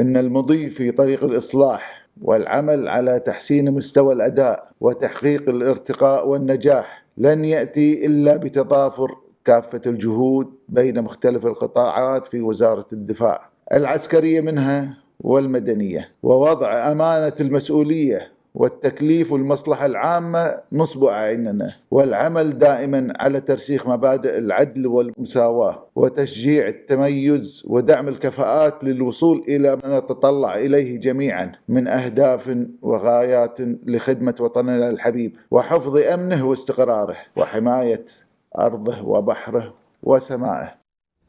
ان المضي في طريق الاصلاح والعمل على تحسين مستوى الاداء وتحقيق الارتقاء والنجاح لن ياتي الا بتضافر كافه الجهود بين مختلف القطاعات في وزاره الدفاع العسكريه منها والمدنيه ووضع امانه المسؤوليه والتكليف والمصلحة العامة نصب أعيننا والعمل دائما على ترسيخ مبادئ العدل والمساواة وتشجيع التميز ودعم الكفاءات للوصول إلى ما نتطلع إليه جميعا من أهداف وغايات لخدمة وطننا الحبيب وحفظ أمنه واستقراره وحماية أرضه وبحره وسمائه